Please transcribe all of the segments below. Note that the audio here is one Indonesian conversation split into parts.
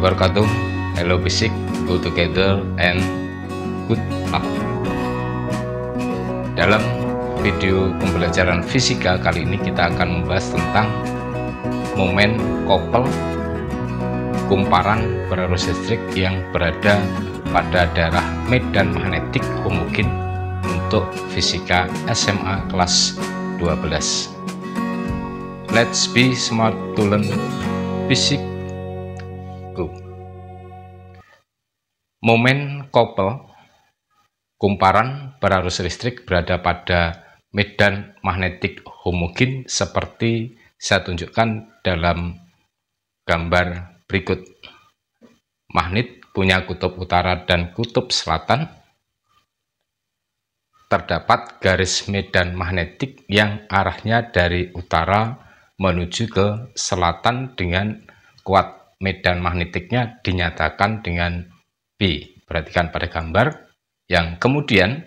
wabarakatuh. Hello basic, go together and good luck. Dalam video pembelajaran fisika kali ini kita akan membahas tentang momen koppel kumparan berarus listrik yang berada pada daerah medan magnetik homogen untuk fisika SMA kelas 12. Let's be smart to learn fisik. Momen kopel kumparan berarus listrik berada pada medan magnetik homogen seperti saya tunjukkan dalam gambar berikut. Magnet punya kutub utara dan kutub selatan. Terdapat garis medan magnetik yang arahnya dari utara menuju ke selatan dengan kuat medan magnetiknya dinyatakan dengan B. Perhatikan pada gambar yang kemudian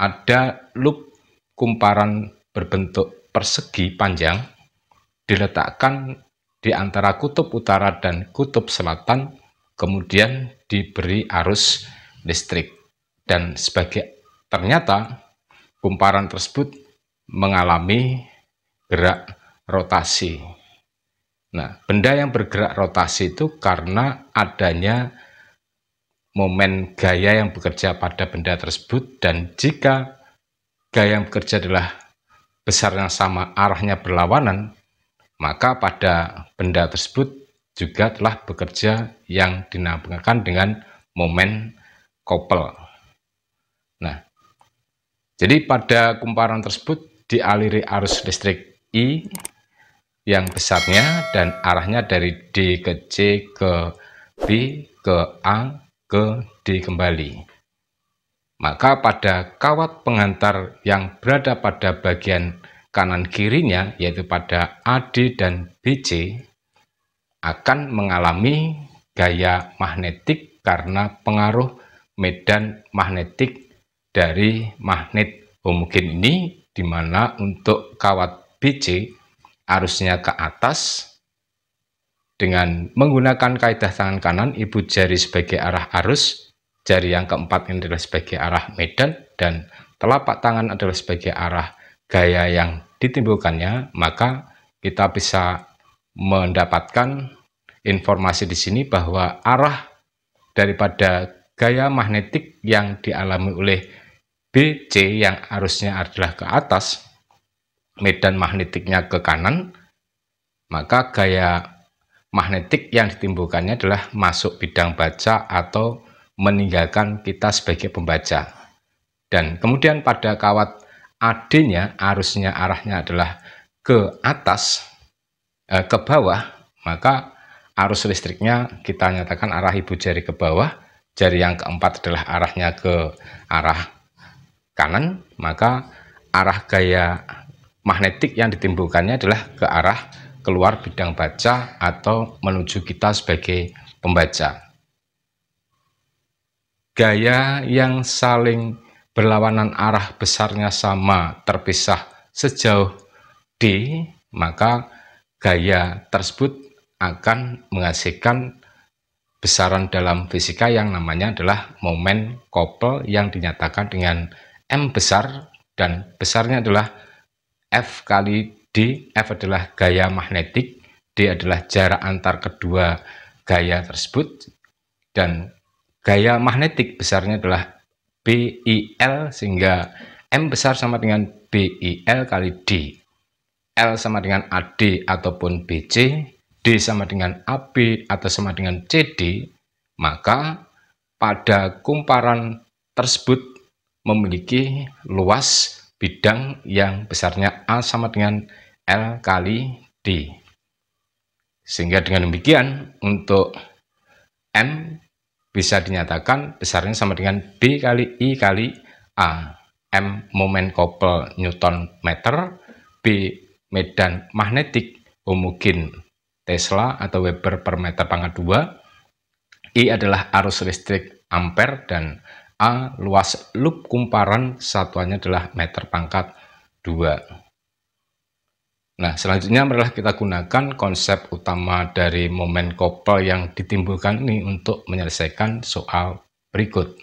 ada loop kumparan berbentuk persegi panjang diletakkan di antara kutub utara dan kutub selatan kemudian diberi arus listrik dan sebagai ternyata kumparan tersebut mengalami gerak rotasi. Nah, benda yang bergerak rotasi itu karena adanya momen gaya yang bekerja pada benda tersebut dan jika gaya yang bekerja adalah besar yang sama arahnya berlawanan, maka pada benda tersebut juga telah bekerja yang dinamakan dengan momen kopel. Nah, jadi pada kumparan tersebut dialiri arus listrik I yang besarnya dan arahnya dari D ke C ke B ke A ke D kembali. Maka pada kawat pengantar yang berada pada bagian kanan kirinya yaitu pada AD dan BC akan mengalami gaya magnetik karena pengaruh medan magnetik dari magnet homogen ini di mana untuk kawat BC arusnya ke atas dengan menggunakan kaidah tangan kanan, ibu jari sebagai arah arus, jari yang keempat ini adalah sebagai arah medan, dan telapak tangan adalah sebagai arah gaya yang ditimbulkannya, maka kita bisa mendapatkan informasi di sini bahwa arah daripada gaya magnetik yang dialami oleh BC yang arusnya adalah ke atas, medan magnetiknya ke kanan, maka gaya magnetik yang ditimbulkannya adalah masuk bidang baca atau meninggalkan kita sebagai pembaca. Dan kemudian pada kawat AD-nya arusnya arahnya adalah ke atas eh, ke bawah, maka arus listriknya kita nyatakan arah ibu jari ke bawah, jari yang keempat adalah arahnya ke arah kanan, maka arah gaya magnetik yang ditimbulkannya adalah ke arah keluar bidang baca atau menuju kita sebagai pembaca. Gaya yang saling berlawanan arah besarnya sama terpisah sejauh D, maka gaya tersebut akan menghasilkan besaran dalam fisika yang namanya adalah momen couple yang dinyatakan dengan M besar dan besarnya adalah F kali D. F adalah gaya magnetik, D adalah jarak antar kedua gaya tersebut, dan gaya magnetik besarnya adalah BIL, sehingga M besar sama dengan BIL kali D. L sama dengan AD ataupun BC, D sama dengan AB atau sama dengan CD, maka pada kumparan tersebut memiliki luas bidang yang besarnya A sama dengan L kali D. Sehingga dengan demikian untuk M bisa dinyatakan besarnya sama dengan B kali I kali A. M momen koppel Newton meter, B medan magnetik homogen Tesla atau Weber per meter pangkat 2, I adalah arus listrik ampere dan A luas loop kumparan satuannya adalah meter pangkat 2. Nah, selanjutnya adalah kita gunakan konsep utama dari momen koppel yang ditimbulkan ini untuk menyelesaikan soal berikut.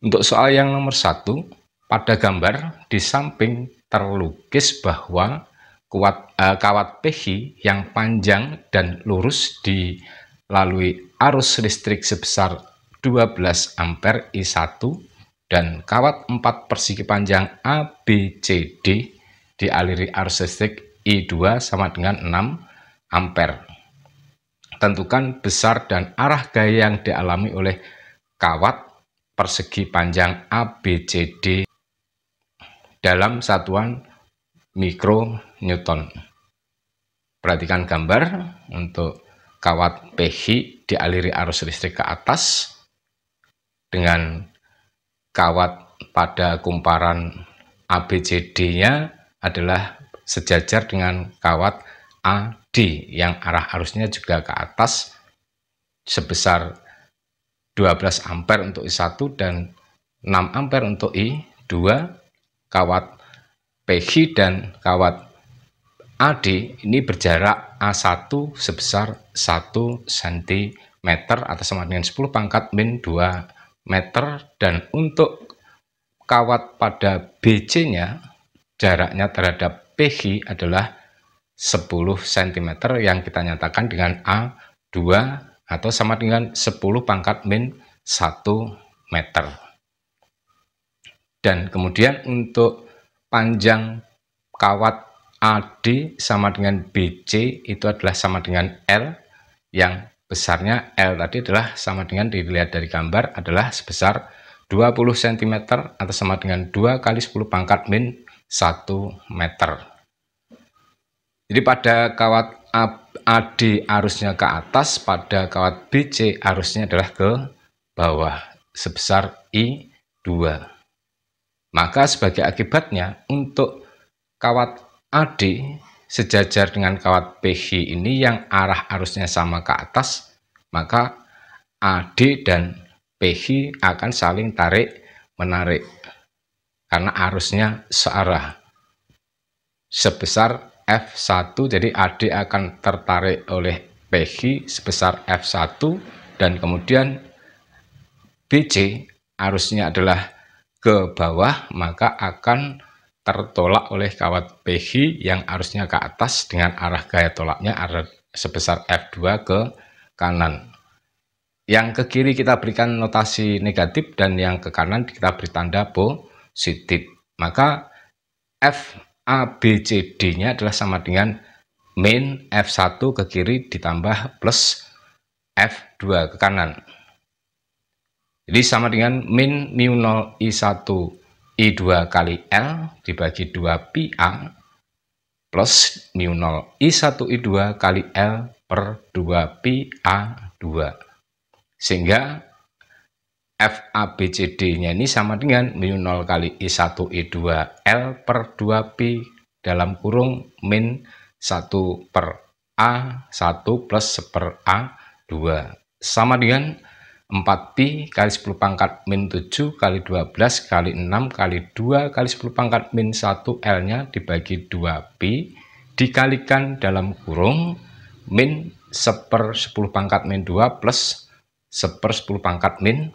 Untuk soal yang nomor satu, pada gambar di samping terlukis bahwa kuat, eh, kawat pehi yang panjang dan lurus dilalui arus listrik sebesar 12 ampere I1 dan kawat 4 persegi panjang ABCD dialiri arus listrik I2 sama dengan 6 ampere. Tentukan besar dan arah gaya yang dialami oleh kawat persegi panjang ABCD dalam satuan mikro Newton. Perhatikan gambar untuk kawat PH dialiri arus listrik ke atas dengan kawat pada kumparan ABCD-nya adalah sejajar dengan kawat AD yang arah arusnya juga ke atas sebesar 12 ampere untuk I1 dan 6 ampere untuk I2 kawat PH dan kawat AD ini berjarak A1 sebesar 1 cm atau sama dengan 10 pangkat min 2 meter dan untuk kawat pada BC-nya jaraknya terhadap PG adalah 10 cm yang kita nyatakan dengan A2 atau sama dengan 10 pangkat min 1 meter. Dan kemudian untuk panjang kawat AD sama dengan BC itu adalah sama dengan L yang besarnya L tadi adalah sama dengan dilihat dari gambar adalah sebesar 20 cm atau sama dengan 2 kali 10 pangkat min 1 meter. Jadi pada kawat AD arusnya ke atas, pada kawat BC arusnya adalah ke bawah sebesar I2. Maka sebagai akibatnya untuk kawat AD sejajar dengan kawat PH ini yang arah arusnya sama ke atas, maka AD dan PH akan saling tarik menarik karena arusnya searah. Sebesar F1 jadi AD akan tertarik oleh PG sebesar F1 dan kemudian BC arusnya adalah ke bawah maka akan tertolak oleh kawat PG yang arusnya ke atas dengan arah gaya tolaknya arah sebesar F2 ke kanan. Yang ke kiri kita berikan notasi negatif dan yang ke kanan kita beri tanda positif positif. Maka F A B C D-nya adalah sama dengan min F1 ke kiri ditambah plus F2 ke kanan. Jadi sama dengan min mu 0 I1 I2 kali L dibagi 2 pi A plus mu 0 I1 I2 kali L per 2 pi A2. Sehingga FABCD-nya ini sama dengan mu 0 kali I1 I2 L per 2P dalam kurung min 1 per A 1 plus 1 per A 2 sama dengan 4pi kali 10 pangkat min 7 kali 12 kali 6 kali 2 kali 10 pangkat min 1 L-nya dibagi 2pi dikalikan dalam kurung min 1 per 10 pangkat min 2 plus 1 per 10 pangkat min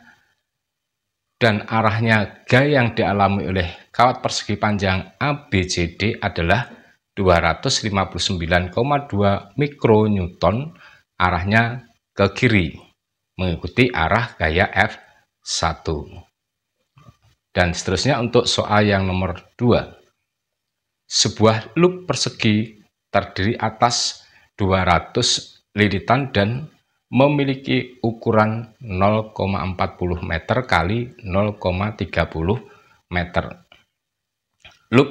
dan arahnya gaya yang dialami oleh kawat persegi panjang ABCD adalah 259,2 mikronewton arahnya ke kiri mengikuti arah gaya F1 dan seterusnya untuk soal yang nomor 2 sebuah loop persegi terdiri atas 200 lilitan dan memiliki ukuran 0,40 meter kali 0,30 meter. Loop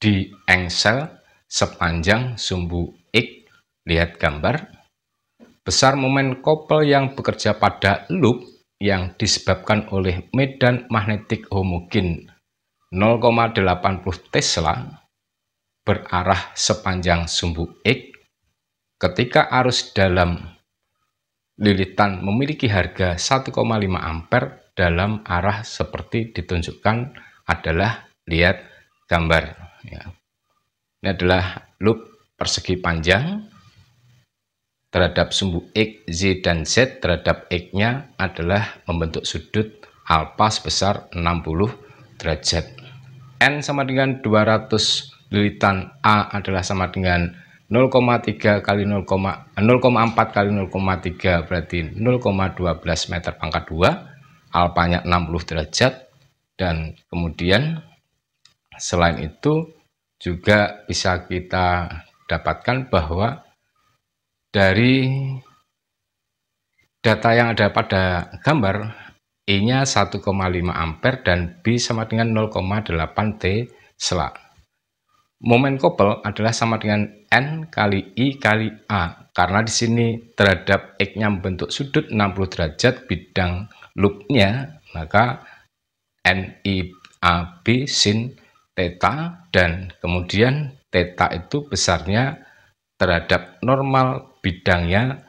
di engsel sepanjang sumbu X, lihat gambar, besar momen koppel yang bekerja pada loop yang disebabkan oleh medan magnetik homogen 0,80 Tesla berarah sepanjang sumbu X ketika arus dalam lilitan memiliki harga 1,5 ampere dalam arah seperti ditunjukkan adalah lihat gambar ya. ini adalah loop persegi panjang terhadap sumbu X, Z, dan Z terhadap X-nya adalah membentuk sudut alfa sebesar 60 derajat. N sama dengan 200 lilitan A adalah sama dengan 0,3 kali 0,4 kali 0,3 berarti 0,12 meter pangkat 2 alpanya 60 derajat dan kemudian selain itu juga bisa kita dapatkan bahwa dari data yang ada pada gambar E nya 1,5 ampere dan B sama dengan 0,8 T selak. Momen couple adalah sama dengan N kali I kali A karena di sini terhadap X-nya membentuk sudut 60 derajat bidang loop-nya maka a b sin theta dan kemudian theta itu besarnya terhadap normal bidangnya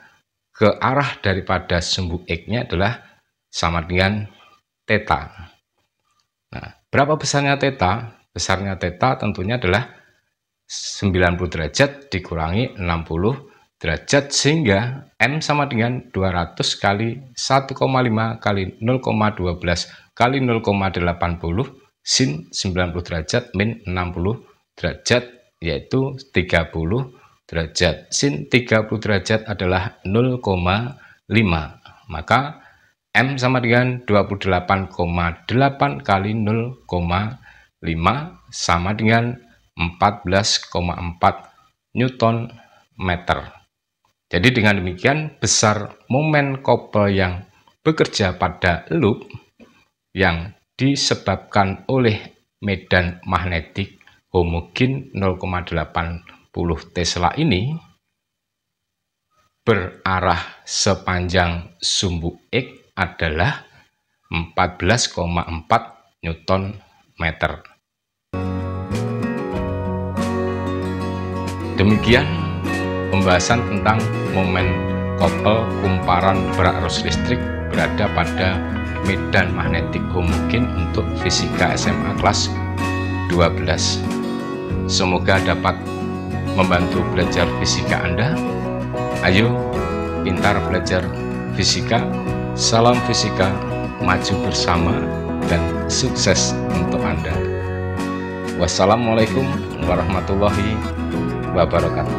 ke arah daripada sumbu X-nya adalah sama dengan theta. Nah, berapa besarnya theta? Besarnya theta tentunya adalah 90 derajat dikurangi 60 derajat sehingga M sama dengan 200 kali 1,5 kali 0,12 kali 0,80 sin 90 derajat min 60 derajat yaitu 30 derajat. Sin 30 derajat adalah 0,5. Maka M sama dengan 28,8 kali 0,5 sama dengan 14,4 Newton meter. Jadi dengan demikian besar momen koppel yang bekerja pada loop yang disebabkan oleh medan magnetik homogen 0,80 Tesla ini berarah sepanjang sumbu X adalah 14,4 Newton meter. Demikian pembahasan tentang momen kopel kumparan berat arus listrik berada pada medan magnetik homogen untuk fisika SMA kelas 12. Semoga dapat membantu belajar fisika Anda. Ayo, pintar belajar fisika. Salam fisika, maju bersama dan sukses untuk Anda. Wassalamualaikum warahmatullahi wabarakatuh.